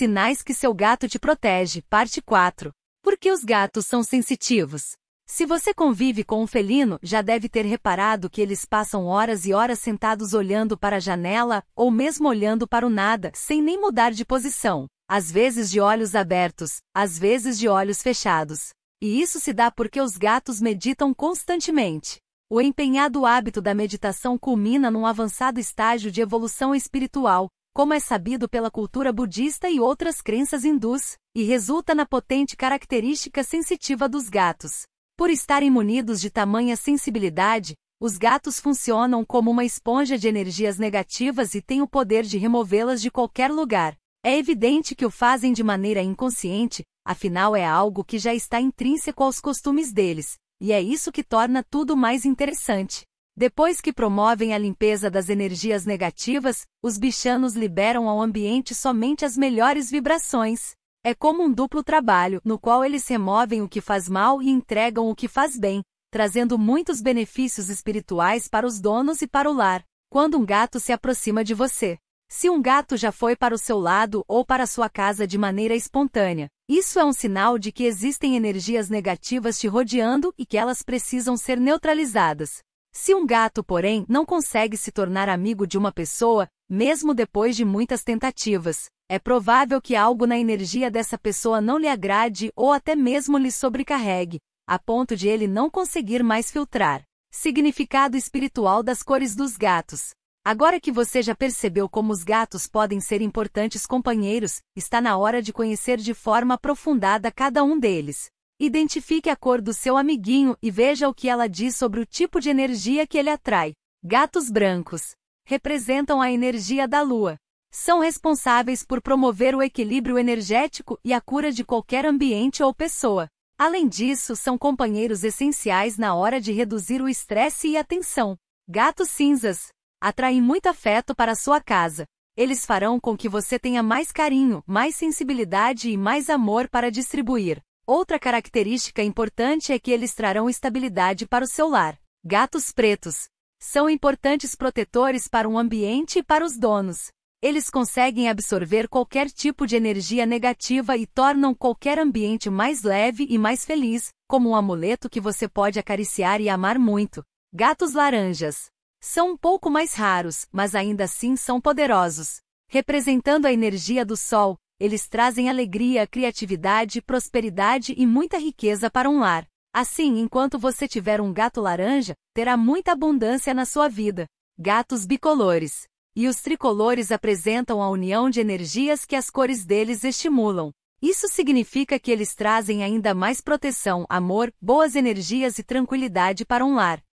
Sinais que seu gato te protege, parte 4. Por que os gatos são sensitivos? Se você convive com um felino, já deve ter reparado que eles passam horas e horas sentados olhando para a janela, ou mesmo olhando para o nada, sem nem mudar de posição, às vezes de olhos abertos, às vezes de olhos fechados. E isso se dá porque os gatos meditam constantemente. O empenhado hábito da meditação culmina num avançado estágio de evolução espiritual, como é sabido pela cultura budista e outras crenças hindus, e resulta na potente característica sensitiva dos gatos. Por estarem munidos de tamanha sensibilidade, os gatos funcionam como uma esponja de energias negativas e têm o poder de removê-las de qualquer lugar. É evidente que o fazem de maneira inconsciente, afinal é algo que já está intrínseco aos costumes deles, e é isso que torna tudo mais interessante. Depois que promovem a limpeza das energias negativas, os bichanos liberam ao ambiente somente as melhores vibrações. É como um duplo trabalho, no qual eles removem o que faz mal e entregam o que faz bem, trazendo muitos benefícios espirituais para os donos e para o lar. Quando um gato se aproxima de você, se um gato já foi para o seu lado ou para sua casa de maneira espontânea, isso é um sinal de que existem energias negativas te rodeando e que elas precisam ser neutralizadas. Se um gato, porém, não consegue se tornar amigo de uma pessoa, mesmo depois de muitas tentativas, é provável que algo na energia dessa pessoa não lhe agrade ou até mesmo lhe sobrecarregue, a ponto de ele não conseguir mais filtrar. Significado espiritual das cores dos gatos. Agora que você já percebeu como os gatos podem ser importantes companheiros, está na hora de conhecer de forma aprofundada cada um deles. Identifique a cor do seu amiguinho e veja o que ela diz sobre o tipo de energia que ele atrai. Gatos brancos representam a energia da lua. São responsáveis por promover o equilíbrio energético e a cura de qualquer ambiente ou pessoa. Além disso, são companheiros essenciais na hora de reduzir o estresse e a tensão. Gatos cinzas atraem muito afeto para sua casa. Eles farão com que você tenha mais carinho, mais sensibilidade e mais amor para distribuir. Outra característica importante é que eles trarão estabilidade para o seu lar. Gatos pretos são importantes protetores para o um ambiente e para os donos. Eles conseguem absorver qualquer tipo de energia negativa e tornam qualquer ambiente mais leve e mais feliz, como um amuleto que você pode acariciar e amar muito. Gatos laranjas são um pouco mais raros, mas ainda assim são poderosos. Representando a energia do sol, eles trazem alegria, criatividade, prosperidade e muita riqueza para um lar. Assim, enquanto você tiver um gato laranja, terá muita abundância na sua vida. Gatos bicolores. E os tricolores apresentam a união de energias que as cores deles estimulam. Isso significa que eles trazem ainda mais proteção, amor, boas energias e tranquilidade para um lar.